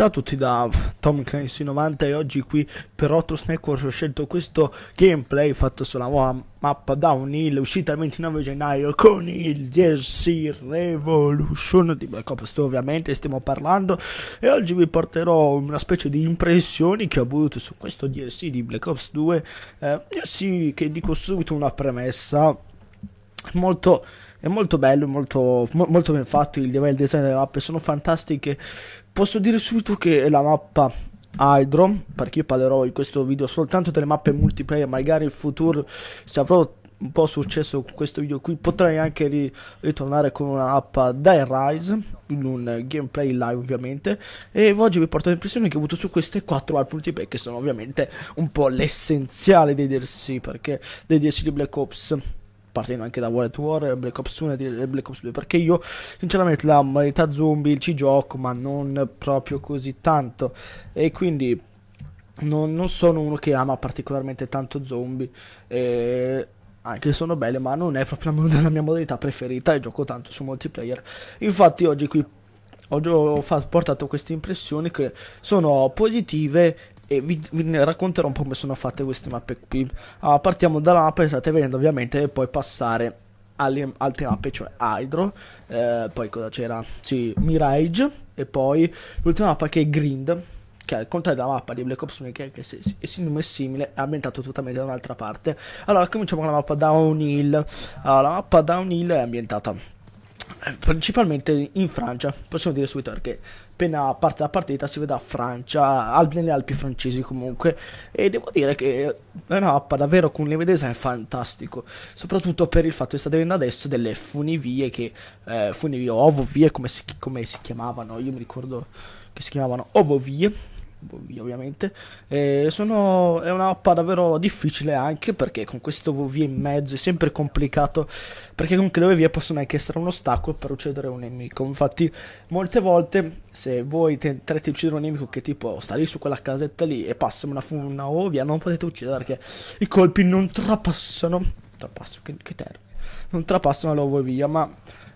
Ciao a tutti da Tom Clancy 90 e oggi qui per 8 Snackworth ho scelto questo gameplay fatto sulla nuova mappa Downhill uscita il 29 gennaio con il DLC Revolution di Black Ops 2 ovviamente stiamo parlando e oggi vi porterò una specie di impressioni che ho avuto su questo DLC di Black Ops 2 eh, eh, sì che dico subito una premessa molto è molto bello, molto, mo molto ben fatto. Il level design delle mappe sono fantastiche. Posso dire subito che la mappa Hydro, perché io parlerò in questo video soltanto delle mappe multiplayer, magari in futuro se avrò un po' successo con questo video qui potrei anche ri ritornare con una mappa da Rise in un gameplay live ovviamente e oggi vi porto l'impressione che ho avuto su queste 4 mappe multiplayer che sono ovviamente un po' l'essenziale dei DLC perché dei DLC di Black Ops partendo anche da Wallet War, Black Ops 1 e Black Ops 2, perché io sinceramente la modalità zombie ci gioco, ma non proprio così tanto, e quindi non, non sono uno che ama particolarmente tanto zombie, eh, anche se sono belle, ma non è proprio la mia modalità preferita e gioco tanto su multiplayer. Infatti oggi qui ho portato queste impressioni che sono positive e vi, vi racconterò un po' come sono fatte queste mappe qui. Allora, partiamo dalla mappa che state vedendo ovviamente e poi passare alle altre mappe, cioè Hydro, eh, poi cosa c'era? Sì, Mirage e poi l'ultima mappa che è Grind, che è il contrario della mappa di Black Ops 1 che se il nome è simile è ambientato totalmente da un'altra parte. Allora cominciamo con la mappa Downhill. Allora, la mappa Downhill è ambientata principalmente in Francia, possiamo dire subito perché appena parte la partita si vede a Francia, al, nelle Alpi francesi comunque, e devo dire che è una mappa davvero con un lieve design fantastico, soprattutto per il fatto che state avendo adesso delle funivie che, eh, funivie o ovovie come si, come si chiamavano, io mi ricordo che si chiamavano ovovie, ovviamente. Eh, sono, è una mappa davvero difficile anche perché con questo VV in mezzo è sempre complicato perché comunque le VV possono anche essere un ostacolo per uccidere un nemico. Infatti molte volte se voi tenterete di uccidere un nemico che tipo sta lì su quella casetta lì e passa una, una ovvia non potete uccidere perché i colpi non trapassano. Trapassano, che, che termine. Non trapassano la via ma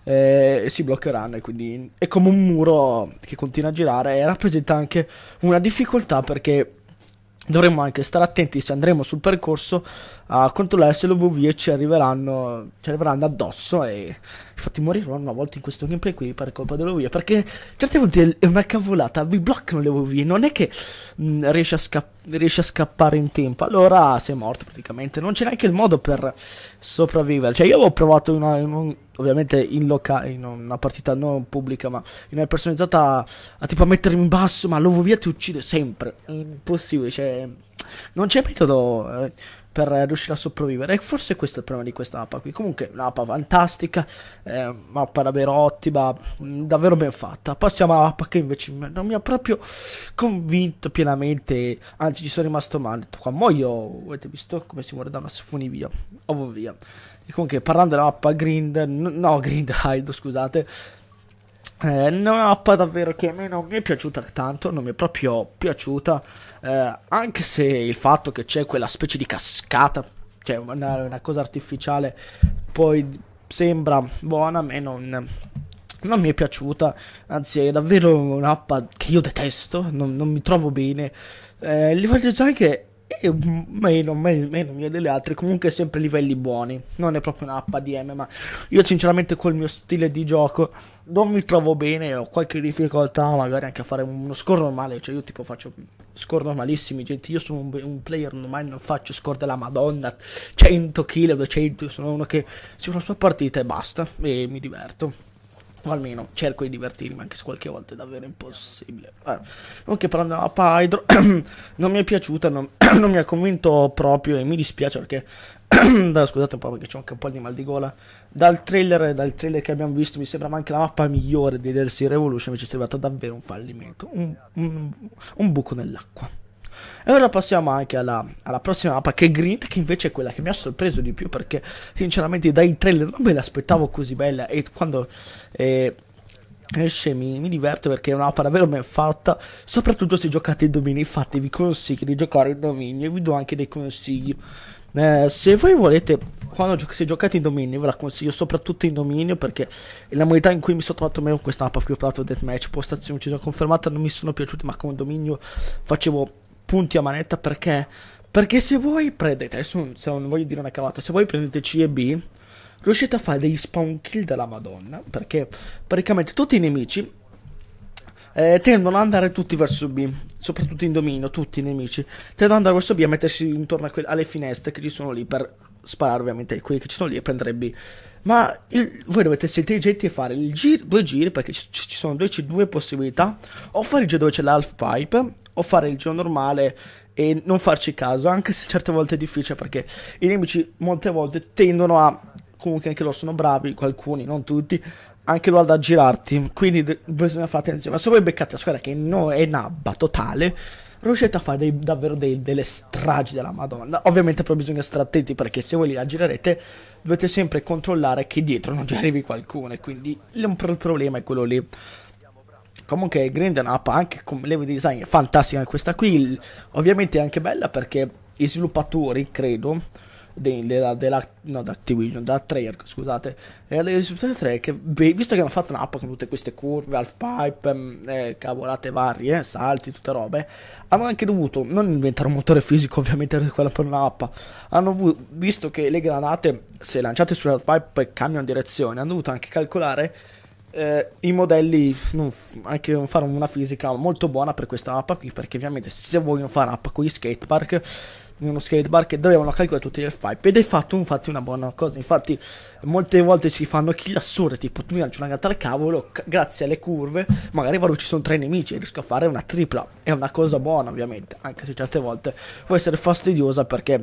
eh, si bloccheranno e quindi è come un muro che continua a girare e rappresenta anche una difficoltà perché dovremmo anche stare attenti se andremo sul percorso a controllare se le UV ci arriveranno, ci arriveranno addosso e infatti moriranno una volta in questo gameplay qui per colpa delle UV perché certe volte è una cavolata vi bloccano le UV non è che mh, mm, riesci, a riesci, a scappare in tempo allora sei morto praticamente non c'è neanche il modo per sopravvivere cioè io avevo provato una, ovviamente in locale, in una partita non pubblica, ma in una personalizzata a, tipo a mettermi in basso, ma l'Ovovia ti uccide sempre. È impossibile, cioè, non c'è metodo eh, per riuscire a sopravvivere. E forse questo è il problema di questa mappa qui. Comunque, un'app fantastica, eh, mappa davvero ottima, davvero ben fatta. Passiamo alla mappa che invece non mi ha proprio convinto pienamente, anzi ci sono rimasto male. Qua muoio. avete visto come si muore da una funivia, Ovovia. E comunque parlando della mappa Grind, no Grindhide scusate, eh, una mappa davvero che a me non mi è piaciuta tanto, non mi è proprio piaciuta, eh, anche se il fatto che c'è quella specie di cascata, cioè una, una cosa artificiale, poi sembra buona, a me non, non mi è piaciuta, anzi è davvero una mappa che io detesto, non, non mi trovo bene. Eh, il livello design che e meno, meno, meno delle altre, comunque sempre livelli buoni, non è proprio una HDM, ma io sinceramente col mio stile di gioco non mi trovo bene, ho qualche difficoltà magari anche a fare uno score normale, cioè io tipo faccio score normalissimi, gente, io sono un, un player normale, non faccio score della madonna, 100 kill, 200, sono uno che si fa la sua partita e basta, e mi diverto. O almeno cerco di divertirmi, anche se qualche volta è davvero impossibile. Eh, ok, però andiamo a Pydro. non mi è piaciuta, non, non, mi ha convinto proprio e mi dispiace perché... scusate un po' perché c'è anche un po' di mal di gola. Dal trailer, dal trailer che abbiamo visto mi sembrava anche la mappa migliore di DLC Revolution, invece è stato davvero un fallimento. un, un, un buco nell'acqua. E ora passiamo anche alla, alla prossima mappa che è Grint, che invece è quella che mi ha sorpreso di più perché sinceramente dai trailer non me l'aspettavo così bella e quando... Eh, esce mi, mi diverto perché è una mappa davvero ben fatta soprattutto se giocate in domini infatti vi consiglio di giocare in domini e vi do anche dei consigli eh, se voi volete quando gio- se giocate in dominio ve la consiglio soprattutto in dominio perché la modalità in cui mi sono trovato meglio questa mappa più ho parlato di deathmatch postazione ci sono confermata non mi sono piaciute ma con dominio facevo punti a manetta perché? Perché se voi prendete, adesso se non voglio dire una cavata, se voi prendete C e B, riuscite a fare degli spawn kill della madonna, perché praticamente tutti i nemici eh, tendono ad andare tutti verso B, soprattutto in dominio, tutti i nemici, tendono ad andare verso B e mettersi intorno que- alle finestre che ci sono lì per sparare ovviamente quelli che ci sono lì e prendere B. Ma il, voi dovete essere intelligenti e fare giro, due giri perché ci, ci sono due, due, possibilità. O fare il giro dove c'è l'half pipe, o fare il giro normale e non farci caso, anche se certe volte è difficile perché i nemici molte volte tendono a. Comunque anche loro sono bravi, alcuni, non tutti, anche loro ad aggirarti. Quindi bisogna fare attenzione. Ma se voi beccate la squadra che no, è nabba totale riuscite a fare dei, davvero dei, delle stragi della Madonna. Ovviamente però bisogna stare attenti perché se voi li aggirerete dovete sempre controllare che dietro non ci arrivi qualcuno e quindi il, problema è quello lì. Comunque Grinden Up anche con level design è fantastica questa qui, ovviamente è anche bella perché i sviluppatori credo della, della, no, da Activision, da Treyarch, scusate, e delle risultati 3 che, visto che hanno fatto un'app con tutte queste curve, half-pipe, mm, eh, cavolate varie, eh, salti, tutte robe, hanno anche dovuto, non inventare un motore fisico ovviamente per quella per un'app, hanno vu- visto che le granate, se lanciate sull'half-pipe, cambiano direzione, hanno dovuto anche calcolare eh, i modelli, non, anche fare una fisica molto buona per questa mappa qui, perché ovviamente se vogliono fare un'app con gli skatepark in uno bar che dovevano calcolare tutti gli f ed è fatto infatti una buona cosa infatti molte volte si fanno kill assurde tipo tu mi lanci una gatta al cavolo grazie alle curve magari vado ci sono tre nemici e riesco a fare una tripla è una cosa buona ovviamente anche se certe volte può essere fastidiosa perché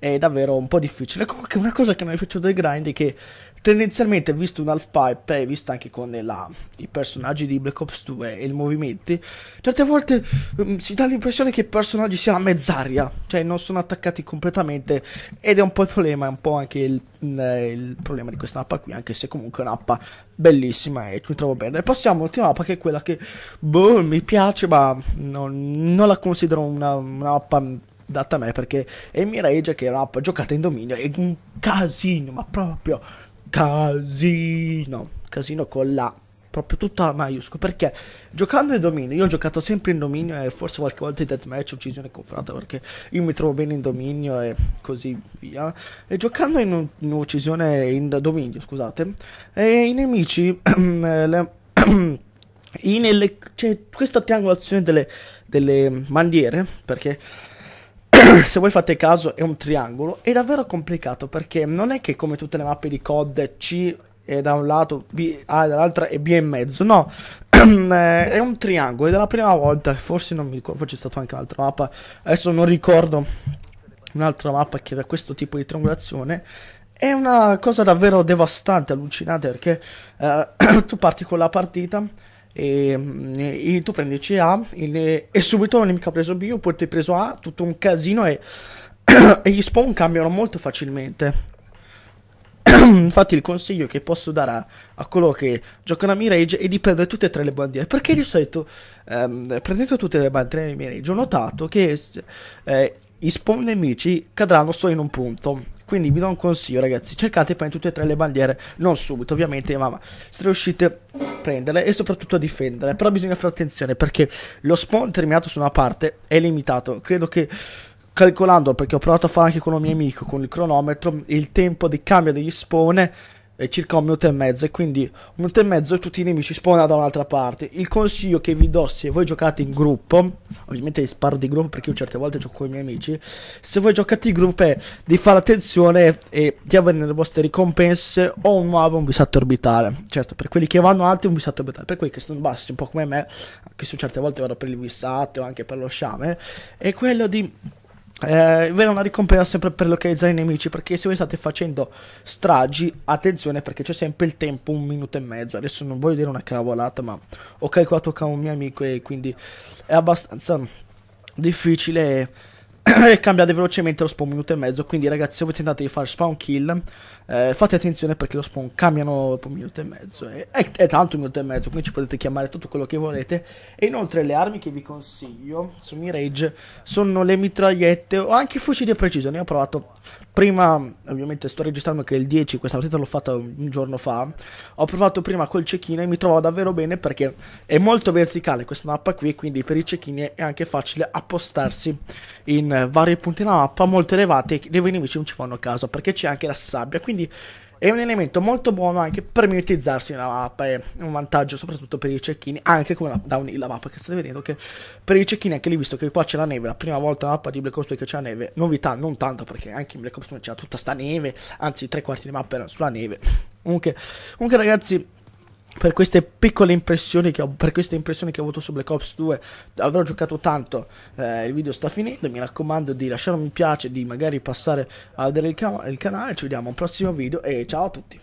è davvero un po' difficile. Comunque una cosa che mi è piaciuta del grind è che tendenzialmente visto un half-pipe e visto anche con la, i personaggi di Black Ops 2 e i movimenti, certe volte um, si dà l'impressione che i personaggi siano a mezz'aria, cioè non sono attaccati completamente ed è un po' il problema, è un po' anche il, mm, eh, il problema di questa mappa qui, anche se comunque è una mappa bellissima e ci trovo bene. E passiamo all'ultima mappa che è quella che boh, mi piace ma non, non la considero una, una mappa data a me perché è Mirage che era giocata in dominio è un casino, ma proprio casino, casino con la proprio tutta la maiuscola perché giocando in dominio io ho giocato sempre in dominio e forse qualche volta in deathmatch uccisione confrontata perché io mi trovo bene in dominio e così via e giocando in, in uccisione in dominio scusate e i nemici le, in ele, cioè, questa triangolazione delle, delle bandiere perché se voi fate caso è un triangolo, è davvero complicato perché non è che come tutte le mappe di COD C è da un lato, B A dall'altra e B è in mezzo, no, eh, è un triangolo ed è la prima volta, forse non mi ricordo, forse c'è stata anche un'altra mappa, adesso non ricordo un'altra mappa che da questo tipo di triangolazione è una cosa davvero devastante, allucinante perché eh, tu parti con la partita e, mm, e tu prendici A e, e subito un nemico ha preso B oppure ti hai preso A, tutto un casino e, e gli spawn cambiano molto facilmente. Infatti il consiglio che posso dare a, a coloro che giocano a Mirage è di prendere tutte e tre le bandiere. Perché di solito ehm, prendendo tutte le bandiere di Mirage ho notato che eh, i spawn nemici cadranno solo in un punto. Quindi vi do un consiglio, ragazzi: cercate poi tutte e tre le bandiere, non subito, ovviamente, ma se riuscite a prenderle e soprattutto a difenderle. Però bisogna fare attenzione perché lo spawn terminato su una parte è limitato. Credo che calcolando, perché ho provato a fare anche con un mio amico con il cronometro, il tempo di cambio degli spawn eh, circa un minuto e mezzo e quindi un minuto e mezzo tutti i nemici spawnano da un'altra parte il consiglio che vi do se voi giocate in gruppo ovviamente sparo di gruppo perché io certe volte gioco con i miei amici se voi giocate in gruppo è di fare attenzione e di avere nelle vostre ricompense o un nuovo un bisatto orbitale certo per quelli che vanno alti un bisatto orbitale per quelli che sono bassi un po' come me anche se certe volte vado per il bisatto o anche per lo sciame è quello di eh, verrà una ricompensa sempre per localizzare i nemici. Perché se voi state facendo stragi, attenzione perché c'è sempre il tempo, un minuto e mezzo. Adesso non voglio dire una cavolata, ma ho calcolato con un mio amico e quindi è abbastanza difficile e cambiate velocemente lo spawn minuto e mezzo quindi ragazzi se voi tentate di fare spawn kill eh, fate attenzione perché lo spawn cambiano dopo un minuto e mezzo e, è, è, tanto un minuto e mezzo quindi ci potete chiamare tutto quello che volete e inoltre le armi che vi consiglio su Mirage sono le mitragliette o anche i fucili a precisione ho provato prima ovviamente sto registrando che il 10 questa partita l'ho fatta un giorno fa ho provato prima col cecchino e mi trovo davvero bene perché è molto verticale questa mappa qui quindi per i cecchini è anche facile appostarsi in eh, vari punti della mappa molto elevati e i nemici non ci fanno caso perché c'è anche la sabbia. Quindi è un elemento molto buono anche per mimetizzarsi nella mappa. È un vantaggio soprattutto per i cecchini, anche come la, down, la mappa che state vedendo. Che per i cecchini, anche lì, visto che qua c'è la neve, la prima volta nella mappa di Black Ops 2 che c'è la neve, novità non tanto perché anche in Black Ops 2 c'era tutta sta neve, anzi, tre quarti di mappa erano sulla neve. Comunque, comunque ragazzi, per queste piccole impressioni che ho, per queste impressioni che ho avuto su Black Ops 2 avrò giocato tanto eh, il video sta finendo mi raccomando di lasciare un mi piace di magari passare a vedere il, ca il canale ci vediamo al prossimo video e ciao a tutti